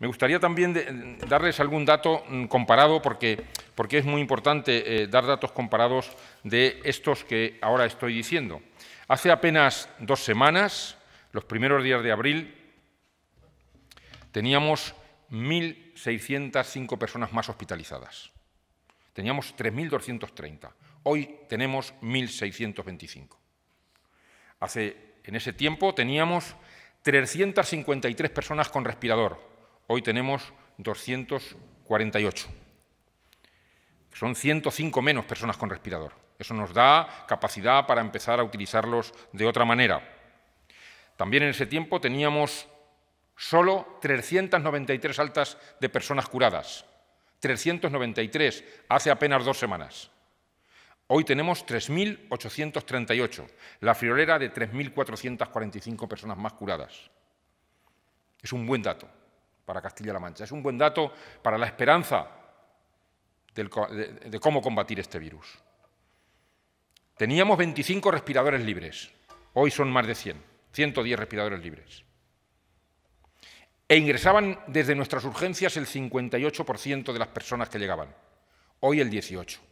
Me gustaría también darles algún dato mm, comparado, porque, es muy importante eh, dar datos comparados de estos que ahora estoy diciendo. Hace apenas dos semanas, los primeros días de abril, teníamos 1.605 personas más hospitalizadas. Teníamos 3.230. Hoy tenemos 1.625. Hace, en ese tiempo teníamos 353 personas con respirador. Hoy tenemos 248. Son 105 menos personas con respirador. Eso nos da capacidad para empezar a utilizarlos de otra manera. También en ese tiempo teníamos solo 393 altas de personas curadas. 393 hace apenas dos semanas. Hoy tenemos 3.838, la friolera de 3.445 personas más curadas. Es un buen dato para Castilla-La Mancha. Es un buen dato para la esperanza de, de cómo combatir este virus. Teníamos 25 respiradores libres, hoy son más de 100, 110 respiradores libres. E ingresaban desde nuestras urgencias el 58% de las personas que llegaban, hoy el 18%.